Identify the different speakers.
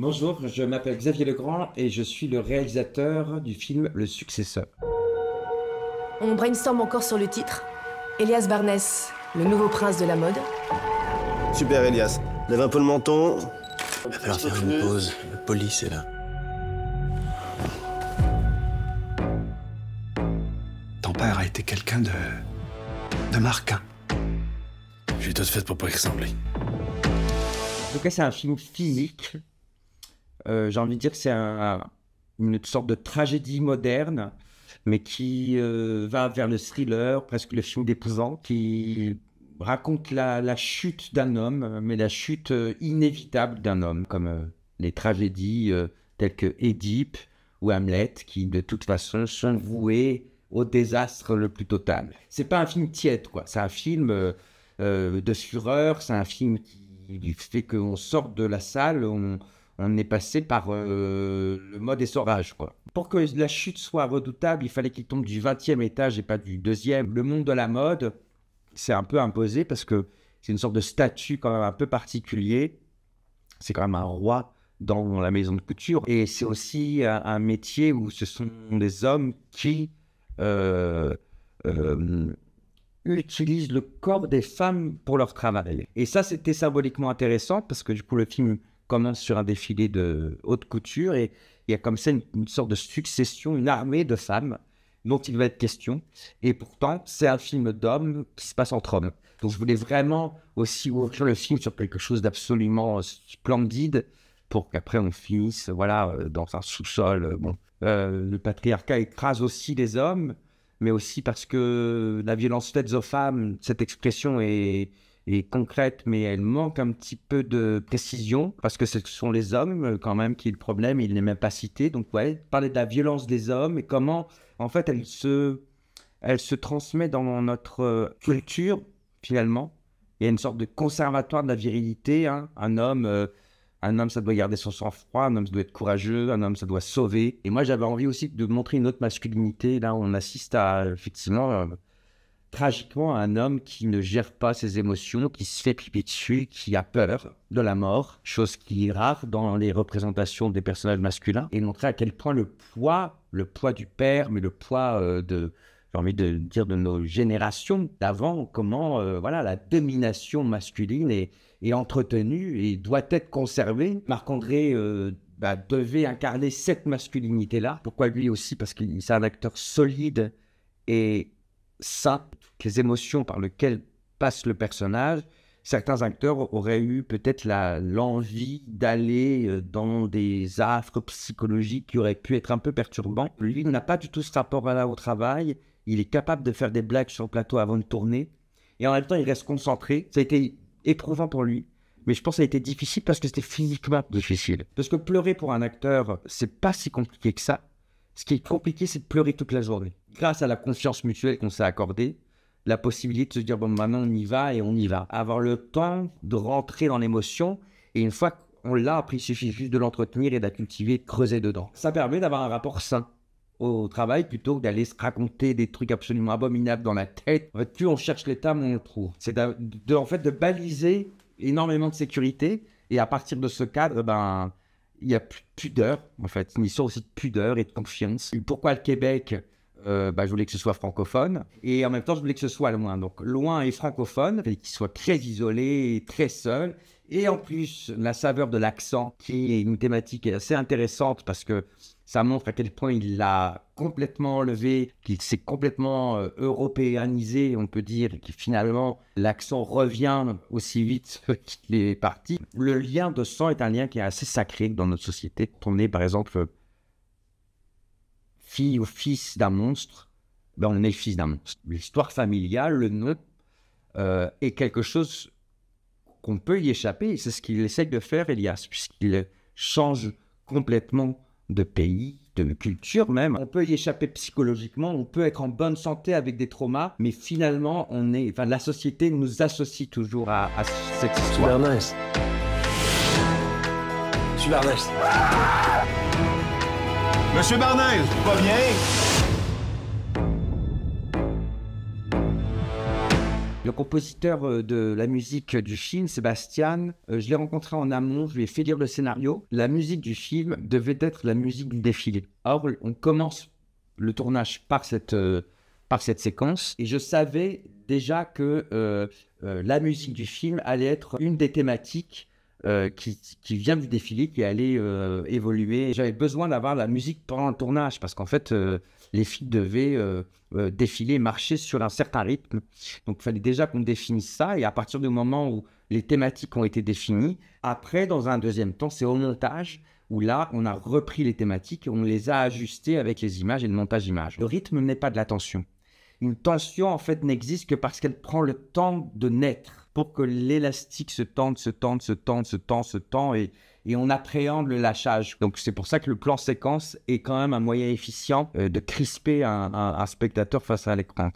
Speaker 1: Bonjour, je m'appelle Xavier Legrand et je suis le réalisateur du film Le Successeur. On brainstorm encore sur le titre. Elias Barnes, le nouveau prince de la mode. Super Elias, lève un peu le menton. Il va faire une pause. La police est là. Ton père a été quelqu'un de. de marquant. J'ai tout fait pour pas y ressembler. cas, c'est un film physique. Euh, j'ai envie de dire que c'est une sorte de tragédie moderne, mais qui euh, va vers le thriller, presque le film d'épousant qui raconte la, chute d'un homme, mais la chute euh, inévitable d'un homme, comme les tragédies telles que Édipe ou Hamlet, qui de toute façon sont vouées au désastre le plus total. C'est pas un film tiède, quoi. C'est un film de fureur, c'est un film qui fait qu'on sort de la salle, on, on est passé par euh, le mode des Quoi. Pour que la chute soit redoutable, il fallait qu'il tombe du 20e étage et pas du 2e. Le monde de la mode c'est un peu imposé parce que c'est une sorte de statut quand même un peu particulier. C'est quand même un roi dans la maison de couture. Et c'est aussi un, métier où ce sont des hommes qui euh, euh, utilisent le corps des femmes pour leur travail. Et ça, c'était symboliquement intéressant parce que du coup, le film commence sur un défilé de haute couture et il y a comme ça une, sorte de succession, une armée de femmes dont il va être question. Et pourtant, c'est un film d'hommes qui se passe entre hommes. Donc je voulais vraiment aussi ouvrir le film sur quelque chose d'absolument splendide pour qu'après on finisse voilà, euh, dans un sous-sol. Euh, bon. Euh, le patriarcat écrase aussi les hommes, mais aussi parce que la violence faite aux femmes, cette expression est, et concrète, mais elle manque un petit peu de précision parce que ce sont les hommes euh, quand même qui est le problème. Il n'est même pas cité. Donc, ouais, parler de la violence des hommes et comment, en fait, elle se, elle se transmet dans notre euh, culture finalement. Il y a une sorte de conservatoire de la virilité. Hein. Un homme. Euh, un homme, ça doit garder son sang-froid, un homme, ça doit être courageux, un homme, ça doit sauver. Et moi, j'avais envie aussi de montrer une autre masculinité. Là, on assiste à, effectivement, tragiquement un homme qui ne gère pas ses émotions, qui se fait pipi dessus, qui a peur de la mort, chose qui est rare dans les représentations des personnages masculins, et montrer à quel point le poids, le poids du père, mais le poids euh, de, j'ai envie de dire de nos générations d'avant, comment euh, voilà la domination masculine est, est, entretenue et doit être conservée. Marc-André euh, bah, devait incarner cette masculinité-là. Pourquoi lui aussi Parce qu'il est un acteur solide et ça, les émotions par lesquelles passe le personnage, certains acteurs auraient eu peut-être l'envie d'aller euh, dans des affres psychologiques qui auraient pu être un peu perturbants. Lui n'a pas du tout ce rapport-là au travail. Il est capable de faire des blagues sur le plateau avant de tourner. Et en même temps, il reste concentré. Ça a été éprouvant pour lui. Mais je pense que ça a été difficile parce que c'était physiquement difficile. Parce que pleurer pour un acteur, c'est pas si compliqué que ça. Ce qui est compliqué, c'est de pleurer toute la journée. Grâce à la confiance mutuelle qu'on s'est accordée, la possibilité de se dire, bon, maintenant on y va et on y va. Avoir le temps de rentrer dans l'émotion et une fois qu'on l'a appris, il suffit juste de l'entretenir et de la cultiver, de creuser dedans. Ça permet d'avoir un rapport sain au travail plutôt que d'aller se raconter des trucs absolument abominables dans la tête. En fait, plus on cherche l'état, moins on le trouve. C'est de, en fait de baliser énormément de sécurité et à partir de ce cadre, ben, il y a plus de pudeur, en fait. Une histoire aussi de pudeur et de confiance. pourquoi le Québec euh, bah, je voulais que ce soit francophone et en même temps je voulais que ce soit loin. Donc loin et francophone, qu'il soit très isolé, et très seul. Et en plus, la saveur de l'accent, qui est une thématique assez intéressante parce que ça montre à quel point il l'a complètement enlevé, qu'il s'est complètement euh, européanisé, on peut dire, et que finalement l'accent revient aussi vite qu'il est parti. Le lien de sang est un lien qui est assez sacré dans notre société. On est par exemple fille ou fils d'un monstre, ben on est fils d'un monstre. L'histoire familiale, le nœud, euh, est quelque chose qu'on peut y échapper. C'est ce qu'il essaye de faire, Elias, puisqu'il change complètement de pays, de culture même. On peut y échapper psychologiquement, on peut être en bonne santé avec des traumas, mais finalement, on est, enfin, la société nous associe toujours à, cette histoire. Super nice. Monsieur pas Le compositeur euh, de la musique du film, Sébastien, euh, je l'ai rencontré en amont, je lui ai fait lire le scénario. La musique du film devait être la musique du défilé. Or, on commence le tournage par cette, euh, par cette séquence et je savais déjà que la musique du film allait être une des thématiques euh, qui, vient du défilé, qui allait euh, évoluer. J'avais besoin d'avoir la musique pendant le tournage parce qu'en fait, euh, les filles devaient défiler, marcher sur un certain rythme. Donc, il fallait déjà qu'on définisse ça. Et à partir du moment où les thématiques ont été définies, après, dans un deuxième temps, c'est au montage où là, on a repris les thématiques on les a ajustées avec les images et le montage image. Le rythme n'est pas de la tension. Une tension, en fait, n'existe que parce qu'elle prend le temps de naître pour que l'élastique se tende, se tende, se tende, se tend, se tend et, on appréhende le lâchage. Donc c'est pour ça que le plan séquence est quand même un moyen efficient euh, de crisper un, spectateur face à l'écran.